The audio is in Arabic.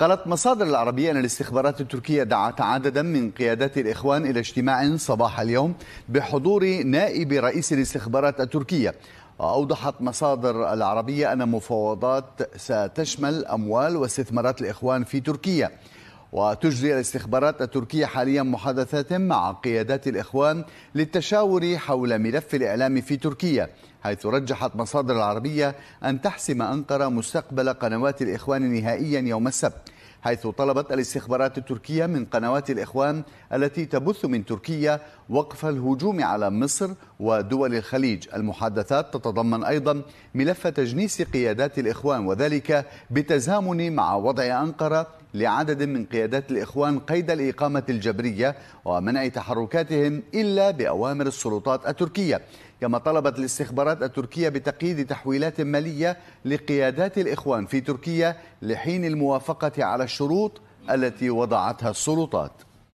قالت مصادر العربية أن الاستخبارات التركية دعت عددا من قيادات الإخوان إلى اجتماع صباح اليوم بحضور نائب رئيس الاستخبارات التركية وأوضحت مصادر العربية أن مفاوضات ستشمل أموال واستثمارات الإخوان في تركيا وتجري الاستخبارات التركية حاليا محادثات مع قيادات الإخوان للتشاور حول ملف الإعلام في تركيا حيث رجحت مصادر العربية أن تحسم أنقرة مستقبل قنوات الإخوان نهائيا يوم السبت حيث طلبت الاستخبارات التركية من قنوات الإخوان التي تبث من تركيا وقف الهجوم على مصر ودول الخليج المحادثات تتضمن أيضا ملف تجنيس قيادات الإخوان وذلك بالتزامن مع وضع أنقرة لعدد من قيادات الإخوان قيد الإقامة الجبرية ومنع تحركاتهم إلا بأوامر السلطات التركية كما طلبت الاستخبارات التركية بتقييد تحويلات مالية لقيادات الإخوان في تركيا لحين الموافقة على الشروط التي وضعتها السلطات